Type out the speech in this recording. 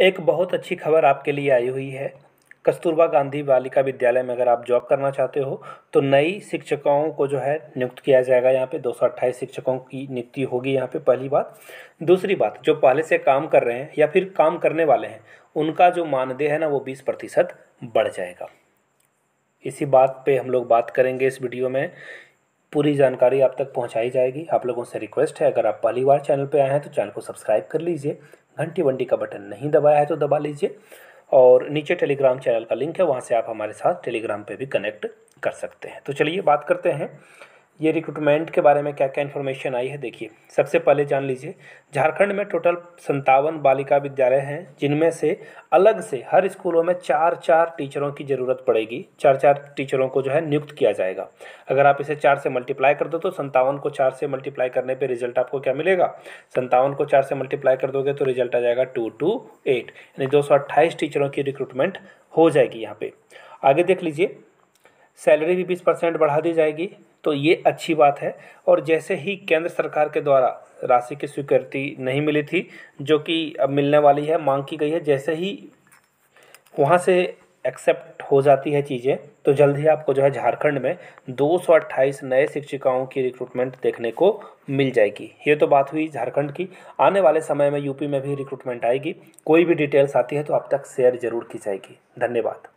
एक बहुत अच्छी खबर आपके लिए आई हुई है कस्तूरबा गांधी बालिका विद्यालय में अगर आप जॉब करना चाहते हो तो नई शिक्षकों को जो है नियुक्त किया जाएगा यहाँ पे अट्ठाईस शिक्षकों की नियुक्ति होगी यहाँ पे पहली बात दूसरी बात जो पहले से काम कर रहे हैं या फिर काम करने वाले हैं उनका जो मानदेय है ना वो बीस प्रतिशत बढ़ जाएगा इसी बात पे हम लोग बात करेंगे इस वीडियो में पूरी जानकारी आप तक पहुँचाई जाएगी आप लोगों से रिक्वेस्ट है अगर आप पहली बार चैनल पर आए हैं तो चैनल को सब्सक्राइब कर लीजिए घंटी वंटी का बटन नहीं दबाया है तो दबा लीजिए और नीचे टेलीग्राम चैनल का लिंक है वहाँ से आप हमारे साथ टेलीग्राम पे भी कनेक्ट कर सकते हैं तो चलिए बात करते हैं ये रिक्रूटमेंट के बारे में क्या क्या इन्फॉर्मेशन आई है देखिए सबसे पहले जान लीजिए झारखंड में टोटल संतावन बालिका विद्यालय हैं जिनमें से अलग से हर स्कूलों में चार चार टीचरों की ज़रूरत पड़ेगी चार चार टीचरों को जो है नियुक्त किया जाएगा अगर आप इसे चार से मल्टीप्लाई कर दो तो संतावन को चार से मल्टीप्लाई करने पर रिजल्ट आपको क्या मिलेगा संतावन को चार से मल्टीप्लाई कर दोगे तो रिजल्ट आ जाएगा टू टू एट यानी दो टीचरों की रिक्रूटमेंट हो जाएगी यहाँ पर आगे देख लीजिए सैलरी भी बीस परसेंट बढ़ा दी जाएगी तो ये अच्छी बात है और जैसे ही केंद्र सरकार के द्वारा राशि की स्वीकृति नहीं मिली थी जो कि अब मिलने वाली है मांग की गई है जैसे ही वहाँ से एक्सेप्ट हो जाती है चीज़ें तो जल्द ही आपको जो है झारखंड में 228 नए शिक्षिकाओं की रिक्रूटमेंट देखने को मिल जाएगी ये तो बात हुई झारखंड की आने वाले समय में यूपी में भी रिक्रूटमेंट आएगी कोई भी डिटेल्स आती है तो आप तक शेयर जरूर की जाएगी धन्यवाद